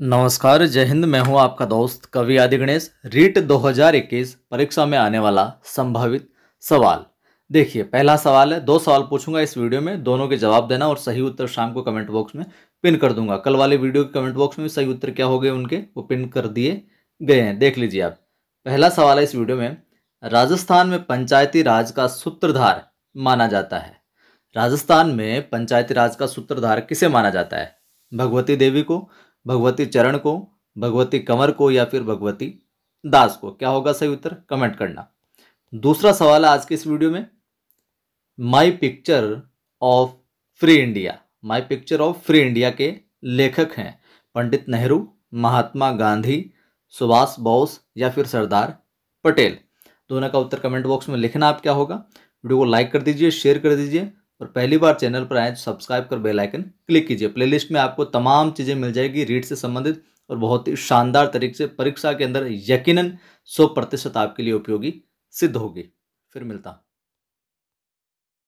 नमस्कार जय हिंद मैं हूं आपका दोस्त कवि आदि गणेश रीट 2021 परीक्षा में आने वाला संभावित सवाल देखिए पहला सवाल है दो सवाल पूछूंगा इस वीडियो में दोनों के जवाब देना और सही उत्तर शाम को कमेंट बॉक्स में पिन कर दूंगा कल वाले वीडियो के कमेंट बॉक्स में सही उत्तर क्या हो गए उनके वो पिन कर दिए गए हैं देख लीजिए आप पहला सवाल है इस वीडियो में राजस्थान में पंचायती राज का सूत्रधार माना जाता है राजस्थान में पंचायती राज का सूत्रधार किसे माना जाता है भगवती देवी को भगवती चरण को भगवती कंवर को या फिर भगवती दास को क्या होगा सही उत्तर कमेंट करना दूसरा सवाल है आज के इस वीडियो में my picture of free India my picture of free India के लेखक हैं पंडित नेहरू महात्मा गांधी सुभाष बोस या फिर सरदार पटेल दोनों का उत्तर कमेंट बॉक्स में लिखना आप क्या होगा वीडियो को लाइक कर दीजिए शेयर कर दीजिए और पहली बार चैनल पर आए तो सब्सक्राइब कर बेल आइकन क्लिक कीजिए प्लेलिस्ट में आपको तमाम चीज़ें मिल जाएगी रीड से संबंधित और बहुत ही शानदार तरीके से परीक्षा के अंदर यकीनन सौ प्रतिशत आपके लिए उपयोगी सिद्ध होगी फिर मिलता हूँ